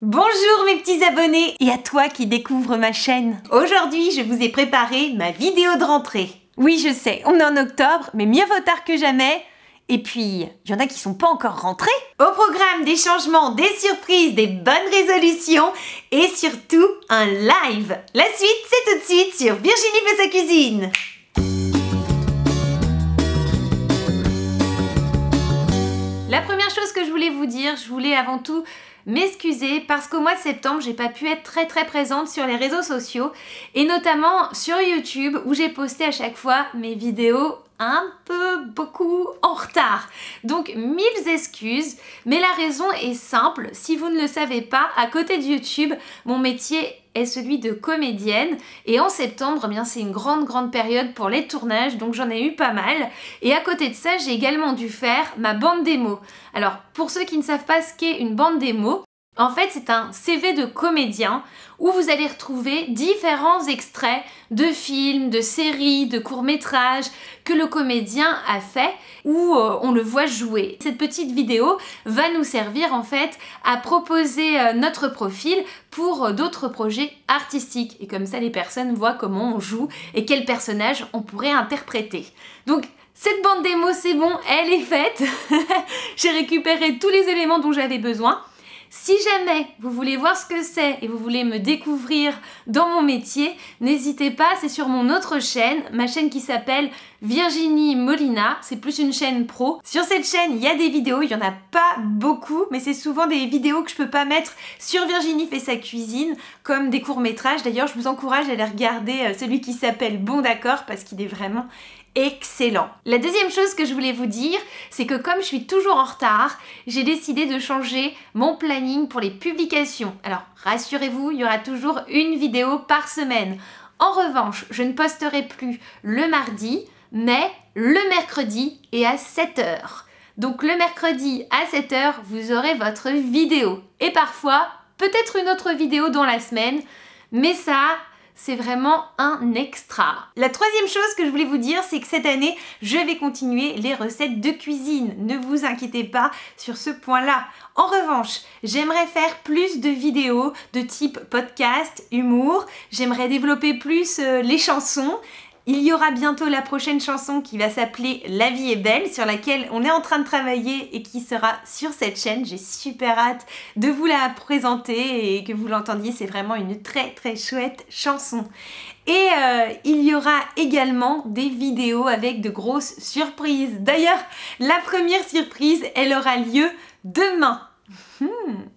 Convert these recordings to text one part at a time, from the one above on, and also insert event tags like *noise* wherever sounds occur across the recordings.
Bonjour mes petits abonnés et à toi qui découvre ma chaîne. Aujourd'hui, je vous ai préparé ma vidéo de rentrée. Oui, je sais, on est en octobre, mais mieux vaut tard que jamais. Et puis, il y en a qui sont pas encore rentrés. Au programme des changements, des surprises, des bonnes résolutions et surtout un live. La suite, c'est tout de suite sur Virginie fait sa cuisine. vous dire, je voulais avant tout m'excuser parce qu'au mois de septembre, j'ai pas pu être très très présente sur les réseaux sociaux et notamment sur YouTube où j'ai posté à chaque fois mes vidéos un peu beaucoup en retard. Donc mille excuses, mais la raison est simple, si vous ne le savez pas, à côté de YouTube, mon métier est celui de comédienne et en septembre eh bien c'est une grande grande période pour les tournages donc j'en ai eu pas mal et à côté de ça j'ai également dû faire ma bande démo. Alors pour ceux qui ne savent pas ce qu'est une bande démo, en fait, c'est un CV de comédien où vous allez retrouver différents extraits de films, de séries, de courts-métrages que le comédien a fait où euh, on le voit jouer. Cette petite vidéo va nous servir en fait à proposer euh, notre profil pour euh, d'autres projets artistiques et comme ça les personnes voient comment on joue et quel personnage on pourrait interpréter. Donc cette bande démo c'est bon, elle est faite. *laughs* J'ai récupéré tous les éléments dont j'avais besoin. Si jamais vous voulez voir ce que c'est et vous voulez me découvrir dans mon métier, n'hésitez pas, c'est sur mon autre chaîne, ma chaîne qui s'appelle Virginie Molina, c'est plus une chaîne pro. Sur cette chaîne, il y a des vidéos, il y en a pas beaucoup, mais c'est souvent des vidéos que je peux pas mettre sur Virginie fait sa cuisine, comme des courts-métrages. D'ailleurs, je vous encourage à aller regarder euh, celui qui s'appelle Bon d'accord parce qu'il est vraiment excellent. La deuxième chose que je voulais vous dire, c'est que comme je suis toujours en retard, j'ai décidé de changer mon planning pour les publications. Alors rassurez-vous, il y aura toujours une vidéo par semaine. En revanche, je ne posterai plus le mardi, mais le mercredi et à 7h. Donc le mercredi à 7h, vous aurez votre vidéo. Et parfois, peut-être une autre vidéo dans la semaine, mais ça, c'est vraiment un extra. La troisième chose que je voulais vous dire, c'est que cette année, je vais continuer les recettes de cuisine. Ne vous inquiétez pas sur ce point-là. En revanche, j'aimerais faire plus de vidéos de type podcast, humour, j'aimerais développer plus euh, les chansons il y aura bientôt la prochaine chanson qui va s'appeler La vie est belle, sur laquelle on est en train de travailler et qui sera sur cette chaîne. J'ai super hâte de vous la présenter et que vous l'entendiez. C'est vraiment une très très chouette chanson. Et euh, il y aura également des vidéos avec de grosses surprises. D'ailleurs, la première surprise, elle aura lieu demain. Hmm.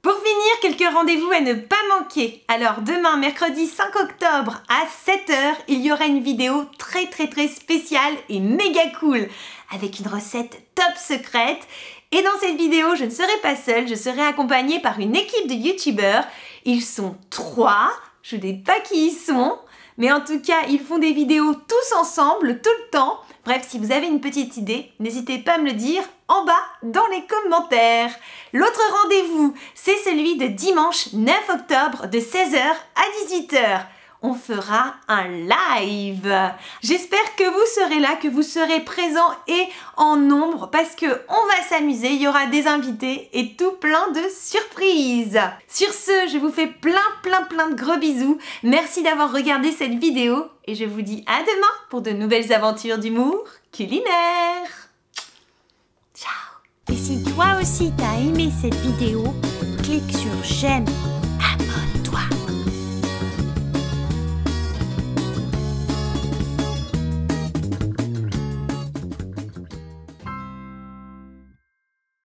Pour finir, quelques rendez-vous à ne pas manquer. Alors demain, mercredi 5 octobre à 7h, il y aura une vidéo très très très spéciale et méga cool avec une recette top secrète. Et dans cette vidéo, je ne serai pas seule, je serai accompagnée par une équipe de youtubeurs. Ils sont trois, je ne sais pas qui ils sont, mais en tout cas, ils font des vidéos tous ensemble, tout le temps. Bref, si vous avez une petite idée, n'hésitez pas à me le dire en bas dans les commentaires. L'autre rendez-vous, c'est celui de dimanche 9 octobre de 16h à 18h on fera un live. J'espère que vous serez là, que vous serez présents et en nombre parce que on va s'amuser, il y aura des invités et tout plein de surprises. Sur ce, je vous fais plein plein plein de gros bisous. Merci d'avoir regardé cette vidéo et je vous dis à demain pour de nouvelles aventures d'humour culinaire. Et si toi aussi t'as aimé cette vidéo, clique sur j'aime